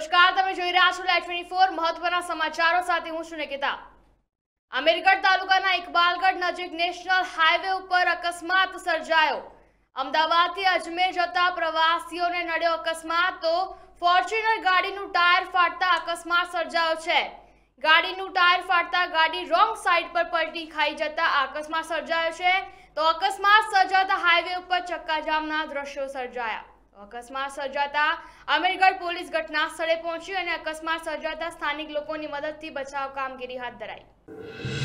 નમસ્કાર તમે જોઈ રહ્યા છો લાઈવ ટ્વેન્ટી ફોર મહત્વના સમાચારો સાથે હું છું નિકિતા અમીરગઢ તાલુકાના ઇકબાલગઢ નજીક નેશનલ હાઈવે ઉપર અકસ્માત સર્જાયો અમદાવાદથી અજમેર જતા પ્રવાસીઓને નડ્યો અકસ્માત તો ફોર્ચ્યુનર ગાડીનું ટાયર ફાટતા અકસ્માત સર્જાયો છે ગાડીનું ટાયર ફાટતા ગાડી રોંગ સાઈડ પર પલટી ખાઈ જતા અકસ્માત સર્જાયો છે તો અકસ્માત સર્જાતા હાઈવે ઉપર ચક્કાજામના દ્રશ્યો સર્જાયા અકસ્માત સર્જાતા અમીરગઢ પોલીસ ઘટના સ્થળે પહોંચી અને અકસ્માત સર્જાતા સ્થાનિક લોકોની મદદથી બચાવ કામગીરી હાથ ધરાઈ